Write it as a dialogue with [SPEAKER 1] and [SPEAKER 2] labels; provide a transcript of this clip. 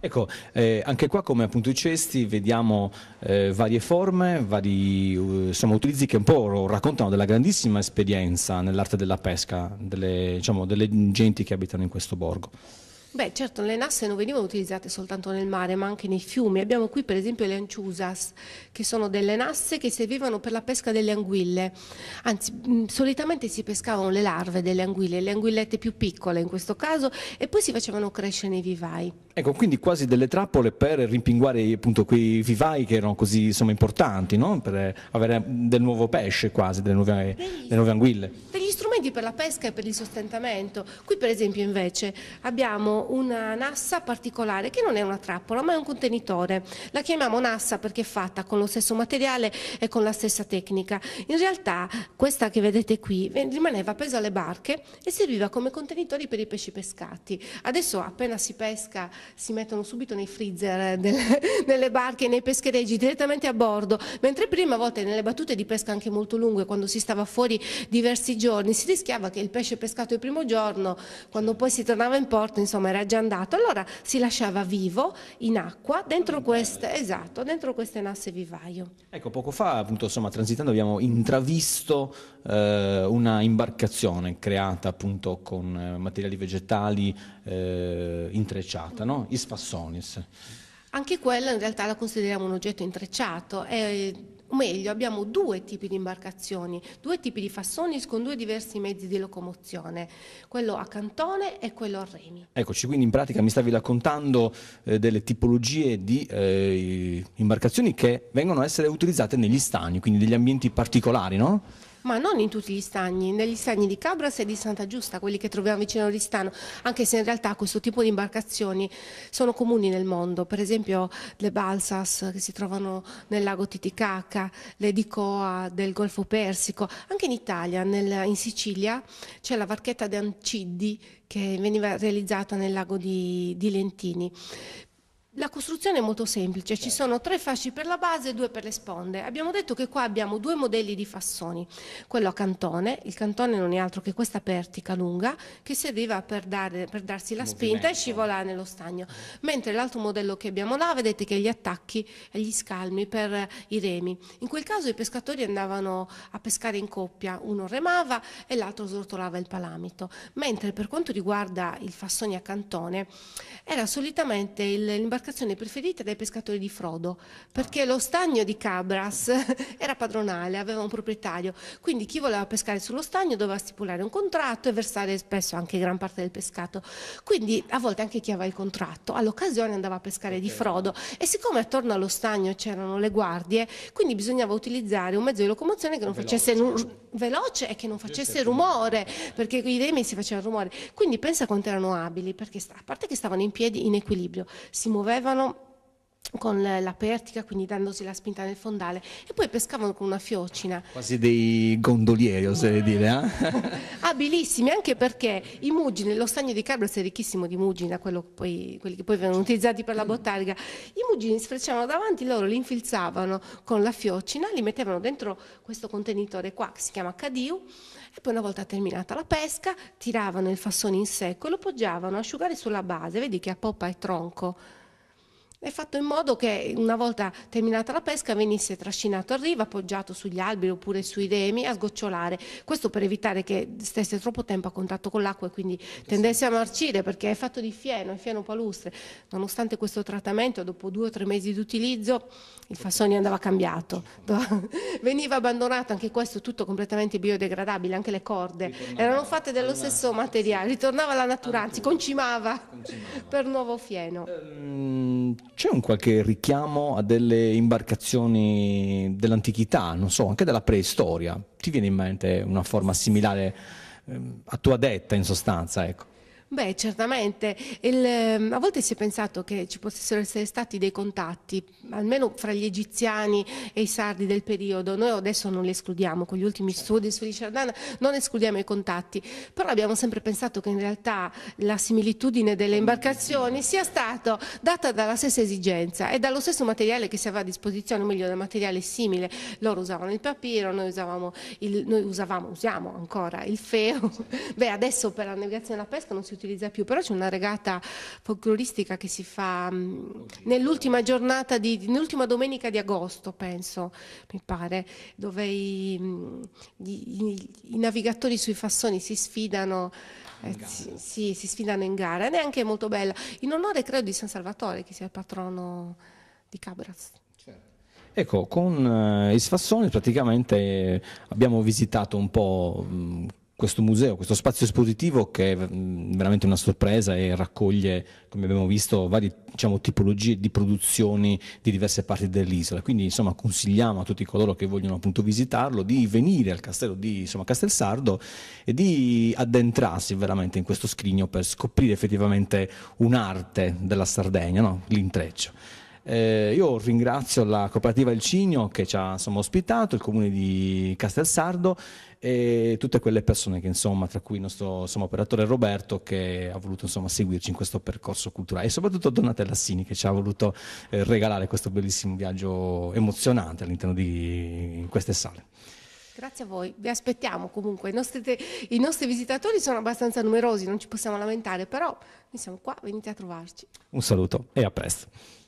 [SPEAKER 1] Ecco, eh, anche qua come appunto i cesti vediamo eh, varie forme, vari eh, insomma, utilizzi che un po' raccontano della grandissima esperienza nell'arte della pesca delle, diciamo, delle genti che abitano in questo borgo.
[SPEAKER 2] Beh, certo, le nasse non venivano utilizzate soltanto nel mare, ma anche nei fiumi. Abbiamo qui per esempio le anciusas, che sono delle nasse che servivano per la pesca delle anguille. Anzi, mm, solitamente si pescavano le larve delle anguille, le anguillette più piccole in questo caso, e poi si facevano crescere nei vivai.
[SPEAKER 1] Ecco, quindi quasi delle trappole per rimpinguare appunto quei vivai che erano così insomma, importanti, no? per avere del nuovo pesce quasi, delle nuove, delle nuove anguille
[SPEAKER 2] strumenti per la pesca e per il sostentamento. Qui per esempio invece abbiamo una nassa particolare che non è una trappola ma è un contenitore. La chiamiamo nassa perché è fatta con lo stesso materiale e con la stessa tecnica. In realtà questa che vedete qui rimaneva appesa alle barche e serviva come contenitori per i pesci pescati. Adesso appena si pesca si mettono subito nei freezer eh, delle, delle barche, nei peschereggi direttamente a bordo, mentre prima a volte nelle battute di pesca anche molto lunghe quando si stava fuori diversi giorni giorni, si rischiava che il pesce pescato il primo giorno, quando poi si tornava in porto, insomma era già andato, allora si lasciava vivo in acqua dentro queste, esatto, dentro queste nasse vivaio.
[SPEAKER 1] Ecco, poco fa, appunto, insomma, transitando abbiamo intravisto eh, una imbarcazione creata appunto con eh, materiali vegetali eh, intrecciata, no? Ispassonis.
[SPEAKER 2] Anche quella in realtà la consideriamo un oggetto intrecciato. È, o meglio abbiamo due tipi di imbarcazioni, due tipi di fassoni con due diversi mezzi di locomozione, quello a cantone e quello a remi.
[SPEAKER 1] Eccoci, quindi in pratica mi stavi raccontando eh, delle tipologie di eh, imbarcazioni che vengono a essere utilizzate negli stagni, quindi degli ambienti particolari, no?
[SPEAKER 2] ma non in tutti gli stagni, negli stagni di Cabras e di Santa Giusta, quelli che troviamo vicino a Oristano, anche se in realtà questo tipo di imbarcazioni sono comuni nel mondo, per esempio le Balsas che si trovano nel lago Titicaca, le Dicoa del Golfo Persico, anche in Italia, nel, in Sicilia, c'è la barchetta di Anciddi che veniva realizzata nel lago di, di Lentini. La costruzione è molto semplice, ci certo. sono tre fasci per la base e due per le sponde. Abbiamo detto che qua abbiamo due modelli di fassoni, quello a cantone, il cantone non è altro che questa pertica lunga che serviva per, dare, per darsi la spinta e scivolare nello stagno, mentre l'altro modello che abbiamo là vedete che gli attacchi e gli scalmi per eh, i remi. In quel caso i pescatori andavano a pescare in coppia, uno remava e l'altro srotolava il palamito, mentre per quanto riguarda il fassoni a cantone era solitamente l'imbarcazione imbarcazione preferita dai pescatori di Frodo, perché lo stagno di Cabras era padronale, aveva un proprietario, quindi chi voleva pescare sullo stagno doveva stipulare un contratto e versare spesso anche gran parte del pescato. Quindi a volte anche chi aveva il contratto all'occasione andava a pescare okay. di Frodo e siccome attorno allo stagno c'erano le guardie, quindi bisognava utilizzare un mezzo di locomozione che non veloce. facesse veloce e che non facesse rumore, perché i demi si facevano rumore. Quindi pensa quanto erano abili, perché a parte che stavano in piedi in equilibrio, si muovevano muovevano con la pertica, quindi dandosi la spinta nel fondale, e poi pescavano con una fiocina.
[SPEAKER 1] Quasi dei gondolieri, oserei dire. Eh?
[SPEAKER 2] Abilissimi, anche perché i muggini, lo stagno di Cabra è ricchissimo di muggina, poi, quelli che poi vengono utilizzati per la bottarica. I muggini sfrecciavano davanti, loro li infilzavano con la fiocina, li mettevano dentro questo contenitore qua, che si chiama Cadiu, e poi una volta terminata la pesca, tiravano il fassone in secco e lo poggiavano a asciugare sulla base, vedi che a poppa e tronco è fatto in modo che una volta terminata la pesca venisse trascinato a riva, appoggiato sugli alberi oppure sui remi a sgocciolare. Questo per evitare che stesse troppo tempo a contatto con l'acqua e quindi tendesse a marcire perché è fatto di fieno, è fieno palustre. Nonostante questo trattamento, dopo due o tre mesi di utilizzo, il fassone andava cambiato. Veniva abbandonato anche questo tutto completamente biodegradabile, anche le corde erano fatte dello stesso materiale, ritornava alla natura, anzi concimava, concimava. per nuovo fieno.
[SPEAKER 1] Um, c'è un qualche richiamo a delle imbarcazioni dell'antichità, non so, anche della preistoria? Ti viene in mente una forma similare eh, a tua detta in sostanza? Ecco.
[SPEAKER 2] Beh, certamente. Il, ehm, a volte si è pensato che ci potessero essere stati dei contatti, almeno fra gli egiziani e i sardi del periodo. Noi adesso non li escludiamo, con gli ultimi certo. studi su Risciardana non escludiamo i contatti, però abbiamo sempre pensato che in realtà la similitudine delle imbarcazioni sia stata data dalla stessa esigenza e dallo stesso materiale che si aveva a disposizione, o meglio, da materiale simile. Loro usavano il papiro, noi usavamo, il, noi usavamo usiamo ancora il feo. Certo. Beh, adesso per la navigazione e la pesca non si utilizza più, però c'è una regata folcloristica che si fa mm, nell'ultima giornata, di, nell'ultima domenica di agosto, penso, mi pare, dove i, mm, i, i navigatori sui fassoni si sfidano. Eh, sì, si sfidano in gara ed è anche molto bella. In onore credo di San Salvatore, che sia il patrono di Cabras. Certo.
[SPEAKER 1] Ecco, con eh, i Sfassoni praticamente eh, abbiamo visitato un po' mh, mm, questo museo, questo spazio espositivo che è mm, veramente una sorpresa e raccoglie, come abbiamo visto, varie diciamo, tipologie di produzioni di diverse parti dell'isola. Quindi insomma, consigliamo a tutti coloro che vogliono appunto visitarlo di venire al castello di insomma, Castelsardo e di addentrarsi veramente in questo scrigno per scoprire effettivamente un'arte della Sardegna, no? l'intreccio. Eh, io ringrazio la cooperativa Il Cigno che ci ha insomma, ospitato, il comune di Castelsardo e tutte quelle persone che insomma tra cui il nostro insomma, operatore Roberto che ha voluto insomma seguirci in questo percorso culturale e soprattutto Donatella Sini che ci ha voluto eh, regalare questo bellissimo viaggio emozionante all'interno di queste sale.
[SPEAKER 2] Grazie a voi, vi aspettiamo comunque, I nostri, i nostri, visitatori sono abbastanza numerosi, non ci possiamo lamentare, però noi siamo qua, venite a trovarci.
[SPEAKER 1] Un saluto e a presto.